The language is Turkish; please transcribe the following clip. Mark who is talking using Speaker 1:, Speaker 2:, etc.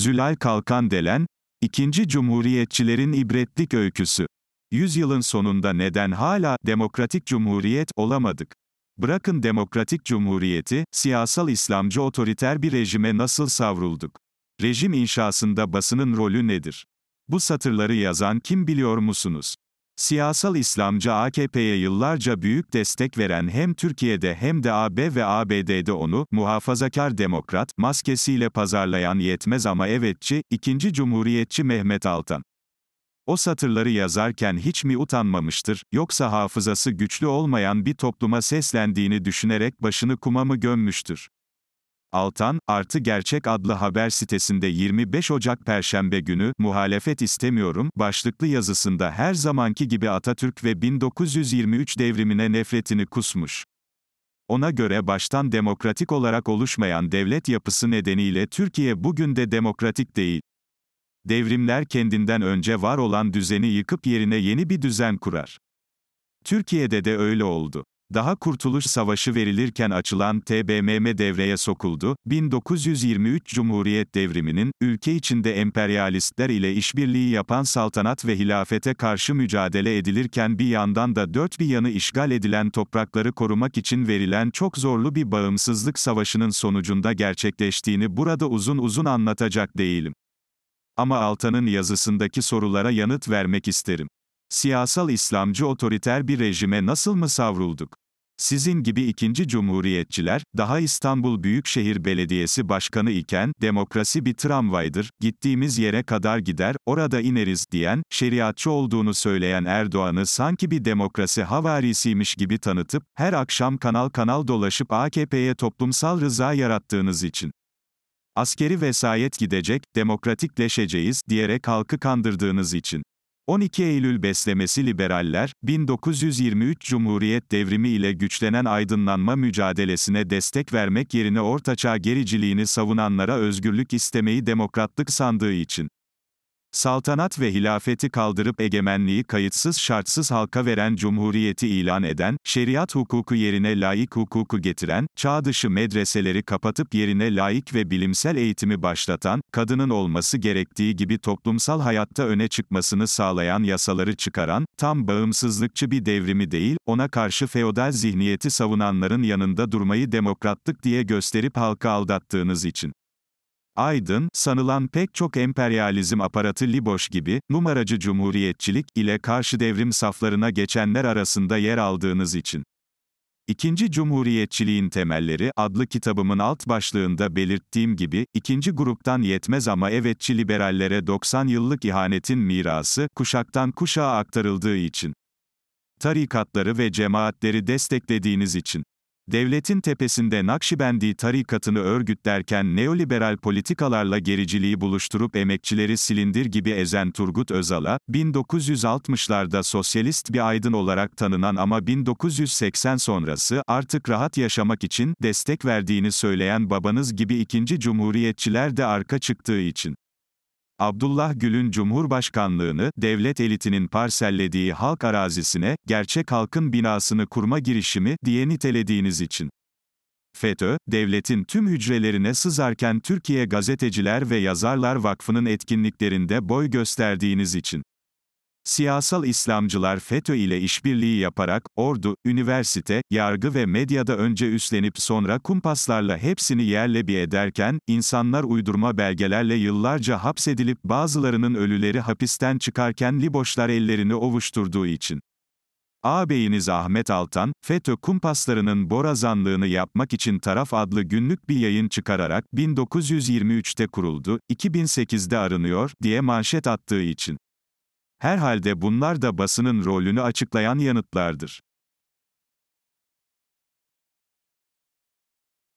Speaker 1: Zülal Kalkan Delen, 2. Cumhuriyetçilerin ibretlik öyküsü. Yüzyılın sonunda neden hala demokratik cumhuriyet olamadık? Bırakın demokratik cumhuriyeti, siyasal İslamcı otoriter bir rejime nasıl savrulduk? Rejim inşasında basının rolü nedir? Bu satırları yazan kim biliyor musunuz? Siyasal İslamcı AKP'ye yıllarca büyük destek veren hem Türkiye'de hem de AB ve ABD'de onu, muhafazakar demokrat, maskesiyle pazarlayan yetmez ama evetçi, ikinci Cumhuriyetçi Mehmet Altan. O satırları yazarken hiç mi utanmamıştır, yoksa hafızası güçlü olmayan bir topluma seslendiğini düşünerek başını kuma mı gömmüştür? Altan, artı Gerçek adlı haber sitesinde 25 Ocak Perşembe günü, muhalefet istemiyorum, başlıklı yazısında her zamanki gibi Atatürk ve 1923 devrimine nefretini kusmuş. Ona göre baştan demokratik olarak oluşmayan devlet yapısı nedeniyle Türkiye bugün de demokratik değil. Devrimler kendinden önce var olan düzeni yıkıp yerine yeni bir düzen kurar. Türkiye'de de öyle oldu. Daha Kurtuluş Savaşı verilirken açılan TBMM devreye sokuldu. 1923 Cumhuriyet devriminin, ülke içinde emperyalistler ile işbirliği yapan saltanat ve hilafete karşı mücadele edilirken bir yandan da dört bir yanı işgal edilen toprakları korumak için verilen çok zorlu bir bağımsızlık savaşının sonucunda gerçekleştiğini burada uzun uzun anlatacak değilim. Ama Altan'ın yazısındaki sorulara yanıt vermek isterim. Siyasal İslamcı otoriter bir rejime nasıl mı savrulduk? Sizin gibi ikinci cumhuriyetçiler, daha İstanbul Büyükşehir Belediyesi Başkanı iken, demokrasi bir tramvaydır, gittiğimiz yere kadar gider, orada ineriz, diyen, şeriatçı olduğunu söyleyen Erdoğan'ı sanki bir demokrasi havarisiymiş gibi tanıtıp, her akşam kanal kanal dolaşıp AKP'ye toplumsal rıza yarattığınız için. Askeri vesayet gidecek, demokratikleşeceğiz, diyerek halkı kandırdığınız için. 12 Eylül beslemesi liberaller, 1923 Cumhuriyet devrimi ile güçlenen aydınlanma mücadelesine destek vermek yerine ortaçağ gericiliğini savunanlara özgürlük istemeyi demokratlık sandığı için Saltanat ve hilafeti kaldırıp egemenliği kayıtsız şartsız halka veren cumhuriyeti ilan eden, şeriat hukuku yerine laik hukuku getiren, çağ dışı medreseleri kapatıp yerine laik ve bilimsel eğitimi başlatan, kadının olması gerektiği gibi toplumsal hayatta öne çıkmasını sağlayan yasaları çıkaran, tam bağımsızlıkçı bir devrimi değil, ona karşı feodal zihniyeti savunanların yanında durmayı demokratlık diye gösterip halka aldattığınız için. Aydın, sanılan pek çok emperyalizm aparatı Liboş gibi, numaracı cumhuriyetçilik ile karşı devrim saflarına geçenler arasında yer aldığınız için. İkinci Cumhuriyetçiliğin Temelleri adlı kitabımın alt başlığında belirttiğim gibi, ikinci gruptan yetmez ama evetçi liberallere 90 yıllık ihanetin mirası, kuşaktan kuşağa aktarıldığı için. Tarikatları ve cemaatleri desteklediğiniz için. Devletin tepesinde Nakşibendi tarikatını örgütlerken neoliberal politikalarla gericiliği buluşturup emekçileri silindir gibi ezen Turgut Özal'a, 1960'larda sosyalist bir aydın olarak tanınan ama 1980 sonrası artık rahat yaşamak için destek verdiğini söyleyen babanız gibi ikinci cumhuriyetçiler de arka çıktığı için Abdullah Gül'ün Cumhurbaşkanlığını, devlet elitinin parsellediği halk arazisine, gerçek halkın binasını kurma girişimi, diye nitelediğiniz için. FETÖ, devletin tüm hücrelerine sızarken Türkiye Gazeteciler ve Yazarlar Vakfı'nın etkinliklerinde boy gösterdiğiniz için. Siyasal İslamcılar FETÖ ile işbirliği yaparak, ordu, üniversite, yargı ve medyada önce üstlenip sonra kumpaslarla hepsini yerle bir ederken, insanlar uydurma belgelerle yıllarca hapsedilip bazılarının ölüleri hapisten çıkarken liboşlar ellerini ovuşturduğu için. Ağabeyiniz Ahmet Altan, FETÖ kumpaslarının borazanlığını yapmak için Taraf adlı günlük bir yayın çıkararak 1923'te kuruldu, 2008'de arınıyor diye manşet attığı için. Herhalde bunlar da basının rolünü açıklayan yanıtlardır.